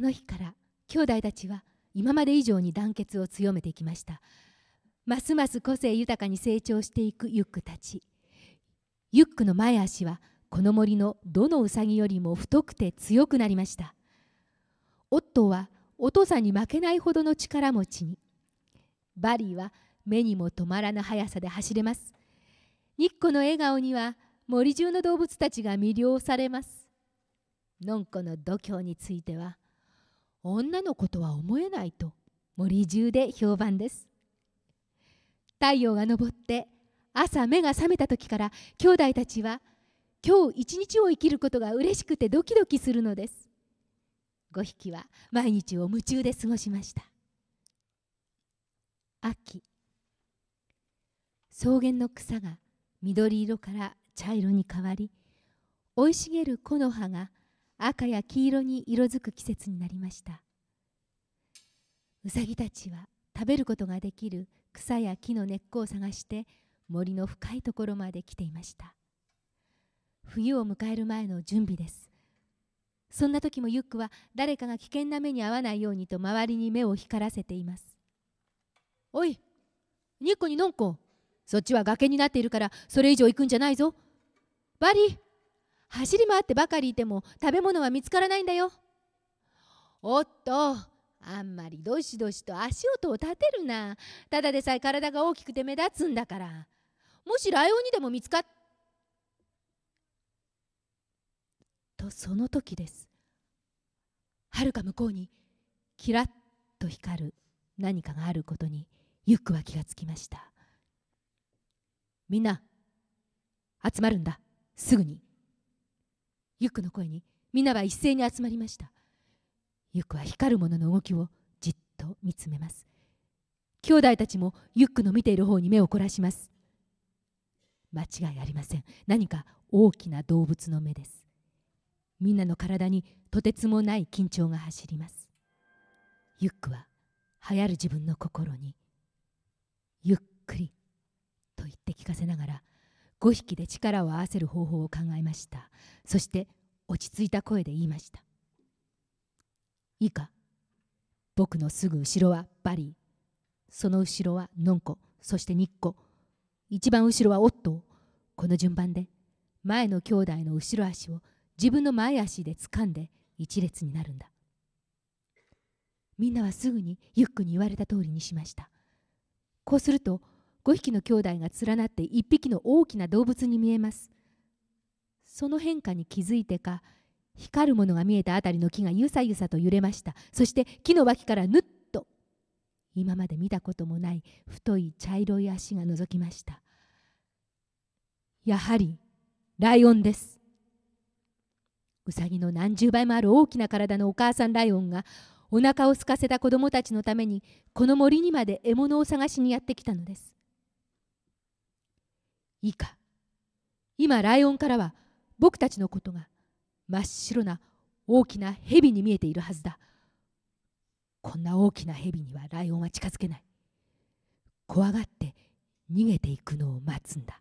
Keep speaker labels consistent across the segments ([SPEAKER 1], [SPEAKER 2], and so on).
[SPEAKER 1] その日から兄弟たちは今まで以上に団結を強めていきましたますます個性豊かに成長していくユックたちユックの前足はこの森のどのウサギよりも太くて強くなりましたオットーはお父さんに負けないほどの力持ちにバリーは目にも止まらぬ速さで走れますニッコの笑顔には森中の動物たちが魅了されますのんこの度胸については女の子とは思えないと森中で評判です太陽が昇って朝目が覚めた時から兄弟たちは今日一日を生きることが嬉しくてドキドキするのです5匹は毎日を夢中で過ごしました秋草原の草が緑色から茶色に変わり生い茂る木の葉が赤や黄色に色づく季節になりましたうさぎたちは食べることができる草や木の根っこを探して森の深いところまで来ていました冬を迎える前の準備ですそんな時もユックは誰かが危険な目に遭わないようにと周りに目を光らせていますおいニッコにのんこそっちは崖になっているからそれ以上行くんじゃないぞバリー走り回ってばかりいても食べ物は見つからないんだよおっとあんまりどしどしと足音を立てるなただでさえ体が大きくて目立つんだからもしライオンにでも見つかっとその時ですはるか向こうにキラッと光る何かがあることにユックは気がつきましたみんな集まるんだすぐにユックの声に皆は一斉に集まりましたユックは光るものの動きをじっと見つめます兄弟たちもユックの見ている方に目を凝らします間違いありません何か大きな動物の目ですみんなの体にとてつもない緊張が走りますユックは流行る自分の心にゆっくりと言って聞かせながら5匹で力を合わせる方法を考えましたそして「落ち着いた声で言いましたいいか僕のすぐ後ろはバリーその後ろはのんこそしてニッコ一番後ろはオットこの順番で前の兄弟の後ろ足を自分の前足で掴んで一列になるんだみんなはすぐにユックに言われた通りにしましたこうすると5匹の兄弟が連なって1匹の大きな動物に見えますその変化に気づいてか光るものが見えた辺りの木がゆさゆさと揺れましたそして木の脇からぬっと今まで見たこともない太い茶色い足が覗きましたやはりライオンですウサギの何十倍もある大きな体のお母さんライオンがお腹を空かせた子供たちのためにこの森にまで獲物を探しにやってきたのですいいか今ライオンからは「僕たちのことが真っ白な大きな蛇に見えているはずだこんな大きな蛇にはライオンは近づけない怖がって逃げていくのを待つんだ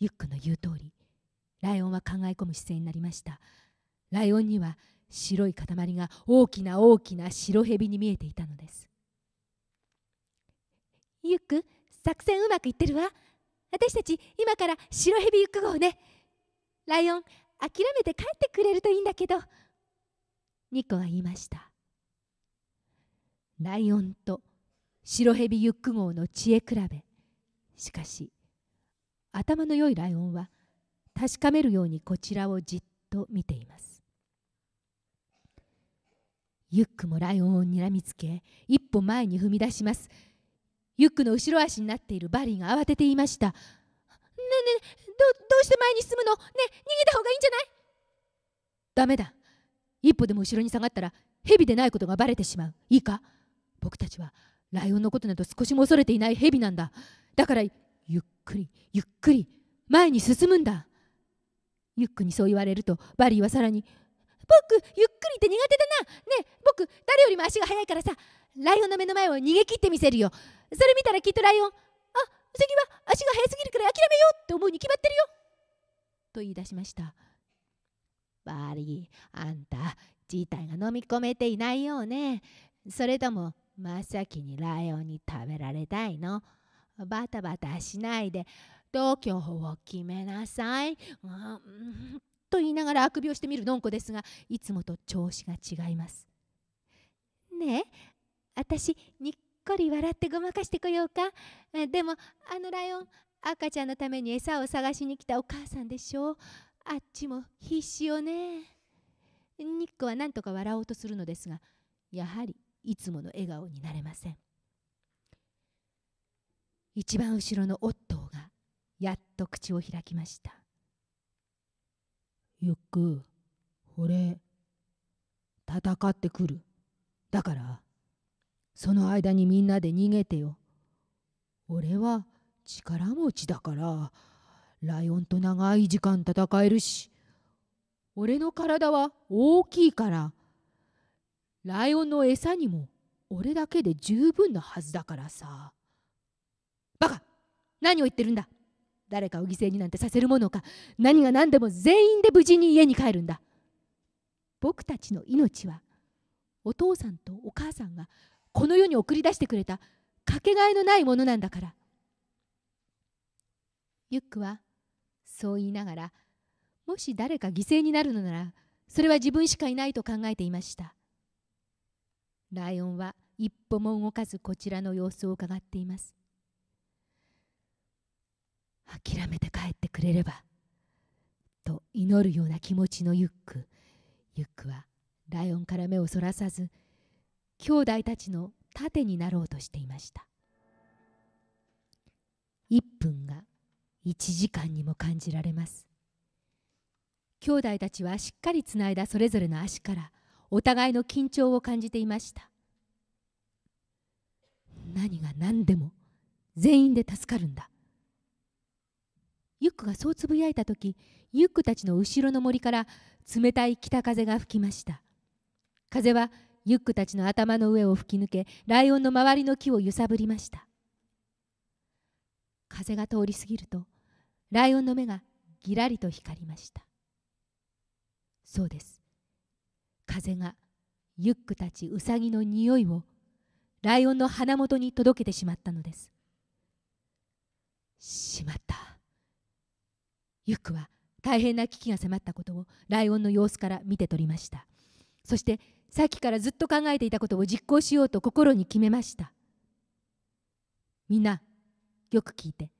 [SPEAKER 1] ユックの言う通りライオンは考え込む姿勢になりましたライオンには白い塊が大きな大きな白蛇に見えていたのですユック作戦うまくいってるわ私たち今から白蛇ユック号ねライオン諦めて帰ってくれるといいんだけどニコは言いましたライオンと白蛇ユック号の知恵比べしかし頭の良いライオンは確かめるようにこちらをじっと見ていますユックもライオンをにらみつけ一歩前に踏み出しますユックの後ろ足になっているバリーが慌てていましたねえねして前に進むのね逃げた方がいいんじゃないダメだ一歩でも後ろに下がったら蛇でないことがバレてしまういいか僕たちはライオンのことなど少しも恐れていない蛇なんだだからゆっくりゆっくり前に進むんだユックにそう言われるとバリーはさらに「僕ゆっくりって苦手だなねえ僕誰よりも足が速いからさライオンの目の前を逃げ切ってみせるよそれ見たらきっとライオンあ次は足が速すぎるから諦めようって思うに決まってるよと言い出しました。悪い、あんた、自体が飲み込めていないようね。それとも、真っ先にライオンに食べられたいのバタバタしないで、居法を決めなさい。うん、と言いながらあくびをしてみるのんこですが、いつもと調子が違います。ねえ、私、にっこり笑ってごまかしてこようか。でも、あのライオン、赤ちゃんのために餌を探しに来たお母さんでしょうあっちも必死よねニックはんとか笑おうとするのですがやはりいつもの笑顔になれません一番後ろのオットーがやっと口を開きましたゆっく俺戦ってくるだからその間にみんなで逃げてよ俺は力持ちだからライオンと長い時間戦えるし俺の体は大きいからライオンの餌にも俺だけで十分なはずだからさバカ何を言ってるんだ誰かを犠牲になんてさせるものか何が何でも全員で無事に家に帰るんだ僕たちの命はお父さんとお母さんがこの世に送り出してくれたかけがえのないものなんだからユックはそう言いながらもし誰か犠牲になるのならそれは自分しかいないと考えていましたライオンは一歩も動かずこちらの様子を伺っています諦めて帰ってくれればと祈るような気持ちのユックユックはライオンから目をそらさず兄弟たちの盾になろうとしていました1分が1時間にも感じられます兄弟たちはしっかりつないだそれぞれの足からお互いの緊張を感じていました何が何でも全員で助かるんだユックがそうつぶやいた時ユックたちの後ろの森から冷たい北風が吹きました風はユックたちの頭の上を吹き抜けライオンの周りの木を揺さぶりました風が通り過ぎるとライオンの目がぎらりと光りましたそうです風がユックたちウサギの匂いをライオンの鼻元に届けてしまったのですしまったユックは大変な危機が迫ったことをライオンの様子から見て取りましたそしてさっきからずっと考えていたことを実行しようと心に決めましたみんなよく聞いて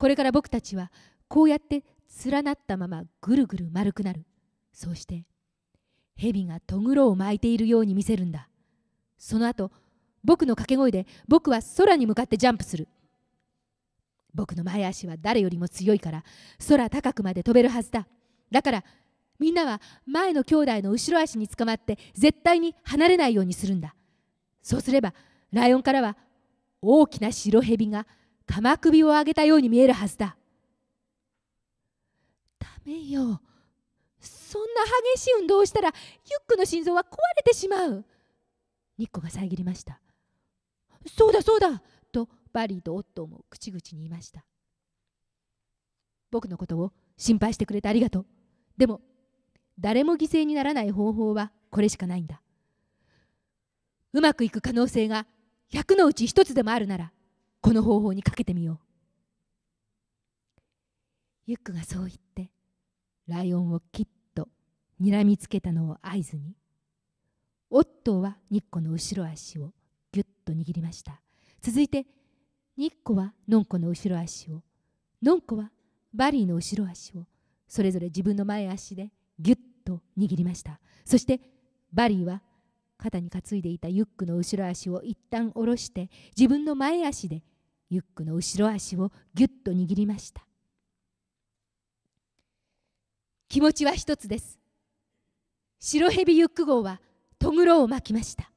[SPEAKER 1] これから僕たちはこうやって連なったままぐるぐる丸くなるそうして蛇がとぐろを巻いているように見せるんだその後僕の掛け声で僕は空に向かってジャンプする僕の前足は誰よりも強いから空高くまで飛べるはずだだからみんなは前の兄弟の後ろ足につかまって絶対に離れないようにするんだそうすればライオンからは大きな白蛇が「鎌首を上げたように見えるはずだダメよそんな激しい運動をしたらユックの心臓は壊れてしまうニッコが遮りましたそうだそうだとバリーとオットーも口々に言いました僕のことを心配してくれてありがとうでも誰も犠牲にならない方法はこれしかないんだうまくいく可能性が100のうち1つでもあるならこの方法にかけてみようユックがそう言ってライオンをきっとにらみつけたのを合図にオットーはニッコの後ろ足をぎゅっと握りました続いてニッコはノンコの後ろ足をノンコはバリーの後ろ足をそれぞれ自分の前足でぎゅっと握りましたそしてバリーは肩に担いでいたユックの後ろ足を一旦下ろして自分の前足でユックの後ろ足をぎゅっと握りました気持ちは一つです白蛇ユック号はとぐろを巻きました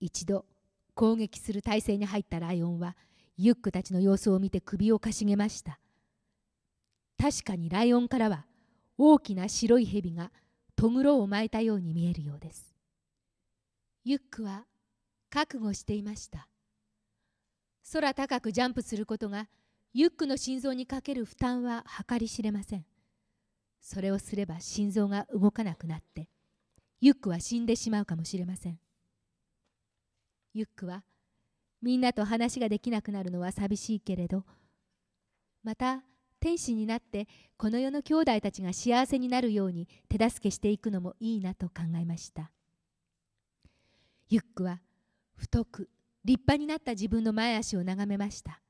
[SPEAKER 1] 一度攻撃する体勢に入ったライオンはユックたちの様子を見て首をかしげました確かにライオンからは大きな白い蛇がとぐろを巻いたように見えるようですユックは覚悟していました空高くジャンプすることがユックの心臓にかける負担は計り知れませんそれをすれば心臓が動かなくなってユックは死んでしまうかもしれませんユックはみんなと話ができなくなるのは寂しいけれどまた天使になってこの世の兄弟たちが幸せになるように手助けしていくのもいいなと考えましたユックは太く立派になった自分の前足を眺めました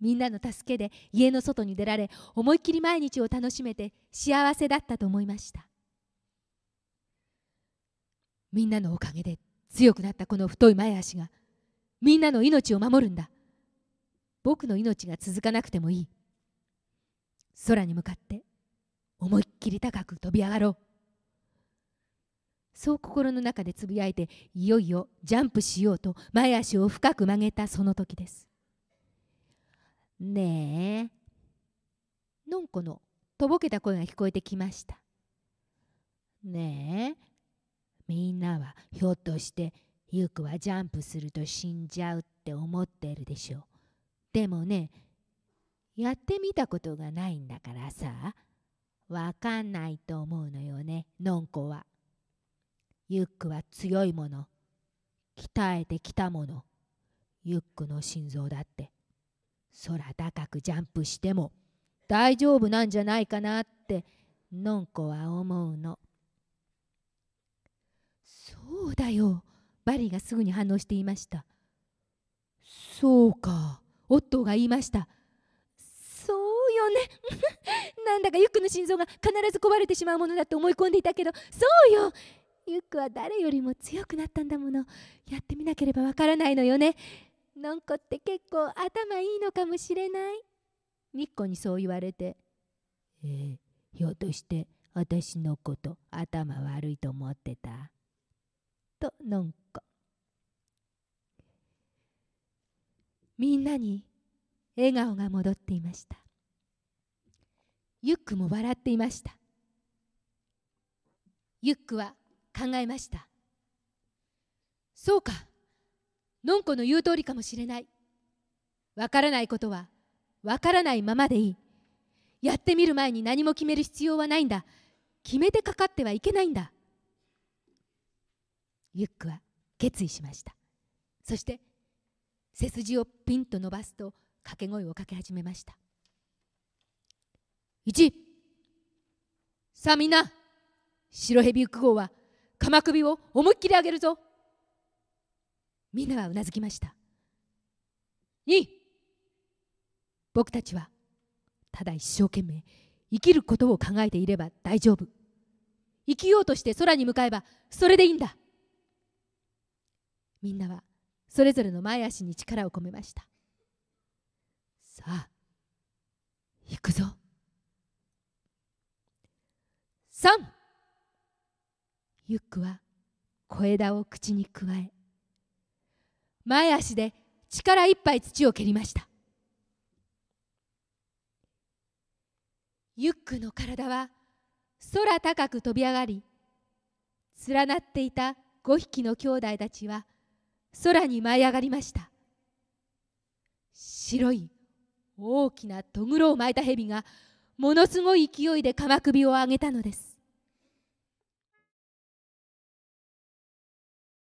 [SPEAKER 1] みんなの助けで家の外に出られ思いっきり毎日を楽しめて幸せだったと思いましたみんなのおかげで強くなったこの太い前足がみんなの命を守るんだ僕の命が続かなくてもいい空に向かって思いっきり高く飛び上がろうそう心の中でつぶやいていよいよジャンプしようと前足を深く曲げたその時ですねえのんこのとぼけた声が聞こえてきましたねえみんなはひょっとしてゆうくはジャンプすると死んじゃうって思ってるでしょうでもねやってみたことがないんだからさわかんないと思うのよねのんこは。ユックは強いもの鍛えてきたものユックの心臓だって空高くジャンプしても大丈夫なんじゃないかなってのんこは思うの。そうだよバリがすぐに反応していました。そうかオットーが言いました。ね なんだかユックの心臓が必ず壊れてしまうものだって思い込んでいたけどそうよユックは誰よりも強くなったんだものやってみなければわからないのよねのんこって結構頭いいのかもしれないみっこにそう言われてえひょっとして私のこと頭悪いと思ってたとのんこみんなに笑顔が戻っていましたユックも笑っていましたユックは考えましたそうかのんこの言う通りかもしれないわからないことはわからないままでいいやってみる前に何も決める必要はないんだ決めてかかってはいけないんだユックは決意しましたそして背筋をピンと伸ばすと掛け声をかけ始めました「1さあみんな白蛇浮号は鎌首を思いっきり上げるぞみんなはうなずきました2僕たちはただ一生懸命生きることを考えていれば大丈夫生きようとして空に向かえばそれでいいんだみんなはそれぞれの前足に力を込めましたさあ行くぞゆっくは小枝を口にくわえ前足で力いっぱい土を蹴りましたユックの体は空高く飛び上がり連なっていた5匹の兄弟たちは空に舞い上がりました白い大きなとぐろを巻いた蛇がものすごい勢いで鎌首を上げたのです